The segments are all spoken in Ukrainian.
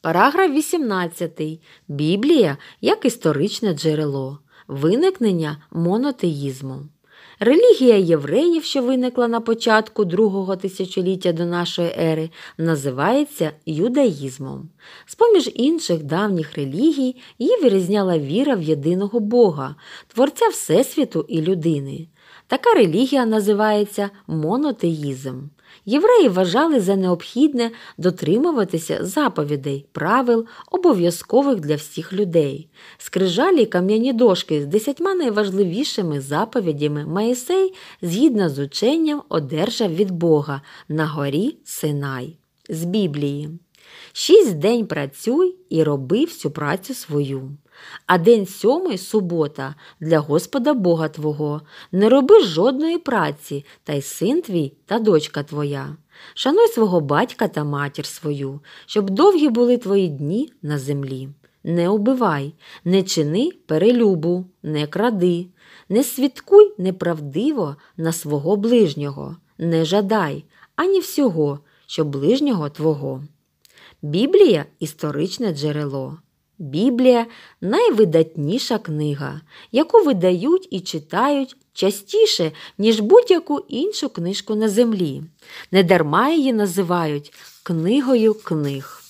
Параграф 18. Біблія як історичне джерело. Виникнення монотеїзму. Релігія євреїв, що виникла на початку другого тисячоліття до нашої ери, називається юдаїзмом. З поміж інших давніх релігій її вирізняла віра в єдиного Бога, творця Всесвіту і людини. Така релігія називається монотеїзм. Євреї вважали за необхідне дотримуватися заповідей, правил, обов'язкових для всіх людей. Скрижалі кам'яні дошки з десятьма найважливішими заповідями Моїсей, згідно з ученням, одержав від Бога на горі Синай з Біблії. Шість день працюй і роби всю працю свою. А день сьомий субота для Господа Бога Твого, не роби жодної праці, та й син твій та дочка твоя. Шануй свого батька та матір свою, щоб довгі були твої дні на землі. Не убивай, не чини перелюбу, не кради, не свідкуй неправдиво на свого ближнього, не жадай ані всього, що ближнього твого. Біблія історичне джерело. Біблія найвидатніша книга, яку видають і читають частіше, ніж будь-яку іншу книжку на землі. Недарма її називають книгою книг.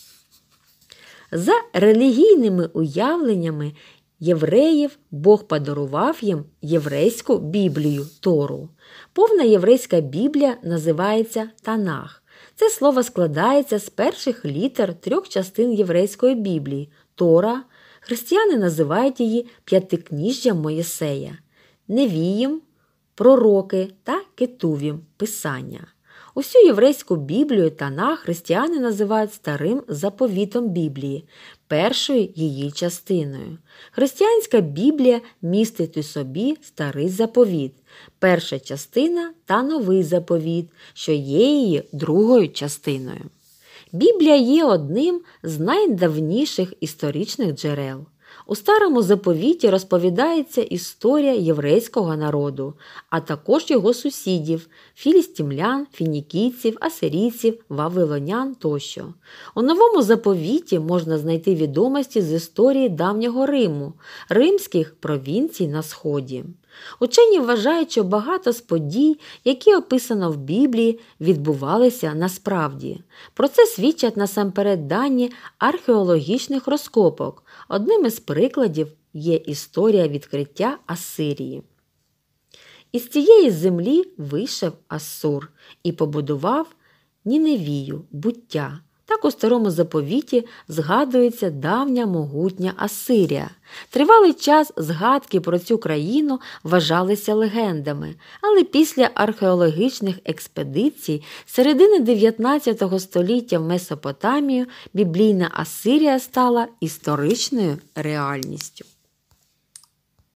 За релігійними уявленнями євреїв Бог подарував їм єврейську біблію Тору. Повна єврейська біблія називається Танах. Це слово складається з перших літер трьох частин єврейської Біблії Тора. Християни називають її п'ятикніжжям Моєсея, Невіїм, Пророки та Кетувім Писання. Усю єврейську Біблію Танах християни називають старим заповітом Біблії, першою її частиною. Християнська Біблія містить у собі старий заповіт, перша частина та новий заповіт, що є її другою частиною. Біблія є одним з найдавніших історичних джерел. У старому заповіті розповідається історія єврейського народу, а також його сусідів філістімлян, фінікійців, асирійців, вавилонян тощо. У новому заповіті можна знайти відомості з історії давнього Риму, римських провінцій на Сході. Учені вважають, що багато з подій, які описано в Біблії, відбувалися насправді. Про це свідчать насамперед дані археологічних розкопок. Одним із прикладів є історія відкриття Асирії. Із цієї землі вийшов Асур і побудував Ніневію буття. Так у старому заповіті згадується давня могутня Асирія. Тривалий час згадки про цю країну вважалися легендами, але після археологічних експедицій середини 19 століття в Месопотамію біблійна Асирія стала історичною реальністю.